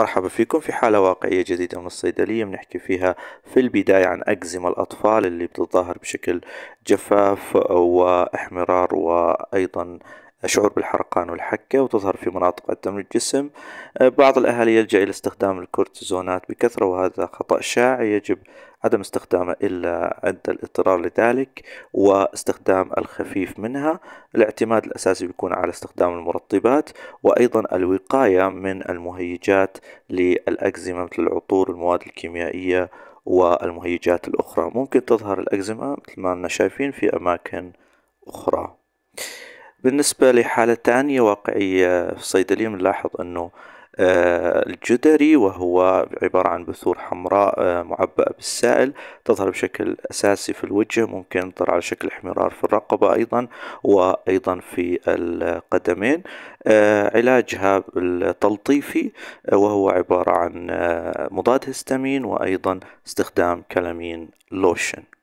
مرحبا فيكم في حالة واقعية جديدة من الصيدلية بنحكي فيها في البداية عن أكزيما الأطفال اللي بتتظاهر بشكل جفاف وإحمرار وأيضا شعور بالحرقان والحكة وتظهر في مناطق الدم الجسم آه، بعض الأهالي يلجأ إلى استخدام الكورتيزونات بكثرة وهذا خطأ شائع يجب عدم استخدامه إلا عند الاضطرار لذلك واستخدام الخفيف منها الاعتماد الأساسي بيكون على استخدام المرطبات وأيضا الوقاية من المهيجات للأكزيما مثل العطور المواد الكيميائية والمهيجات الأخرى ممكن تظهر الأكزيما مثل ما أنا شايفين في أماكن أخرى بالنسبة لحالة ثانية واقعية في الصيدلية بنلاحظ أنه آه، الجدري وهو عبارة عن بثور حمراء آه، معبأة بالسائل تظهر بشكل أساسي في الوجه ممكن تظهر على شكل احمرار في الرقبة أيضا وأيضا في القدمين آه، علاجها التلطيفي وهو عبارة عن مضاد هستامين وأيضا استخدام كلامين لوشن